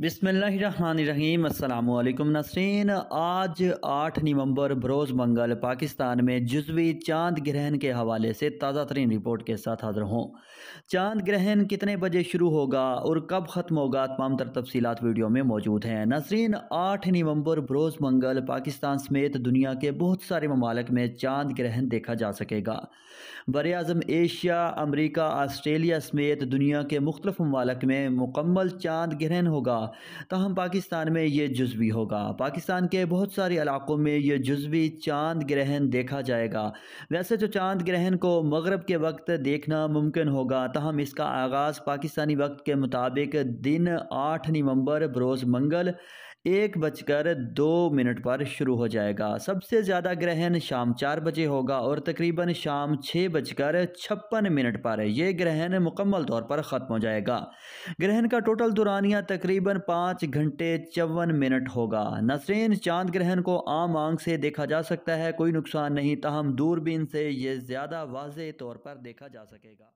बिसमीम अल्लाम नसरीन आज 8 नवंबर बरोज़ मंगल पाकिस्तान में जज्वी चांद ग्रहण के हवाले से ताज़ा तरीन रिपोर्ट के साथ हाजिर हों चांद ग्रहण कितने बजे शुरू होगा और कब ख़त्म होगा तमाम तर तफसीत वीडियो में मौजूद हैं नसरीन 8 नवंबर बरोज़ मंगल पाकिस्तान समेत दुनिया के बहुत सारे ममालक में चांद ग्रहण देखा जा सकेगा बर अजम एशिया अमरीका आस्ट्रेलिया समेत दुनिया के मुख्तफ ममालक में मुकम्मल चांद ग्रहण होगा ताहम तो पाकिस्तान में ये जज्वी होगा पाकिस्तान के बहुत सारे इलाकों में यह जज्वी चांद ग्रहण देखा जाएगा वैसे तो चांद ग्रहण को मगरब के वक्त देखना मुमकिन होगा ताहम इसका आगाज़ पाकिस्तानी वक्त के मुताबिक दिन आठ नवंबर बरोज़ मंगल एक बजकर दो मिनट पर शुरू हो जाएगा सबसे ज़्यादा ग्रहण शाम चार बजे होगा और तकरीबन शाम छः बजकर छप्पन मिनट पर यह ग्रहण मुकम्मल तौर पर ख़त्म हो जाएगा ग्रहण का टोटल दुरानिया तकरीबन पाँच घंटे चौवन मिनट होगा नसरीन चांद ग्रहण को आम आंख से देखा जा सकता है कोई नुकसान नहीं तहम दूरबीन से ये ज़्यादा वाज तौर पर देखा जा सकेगा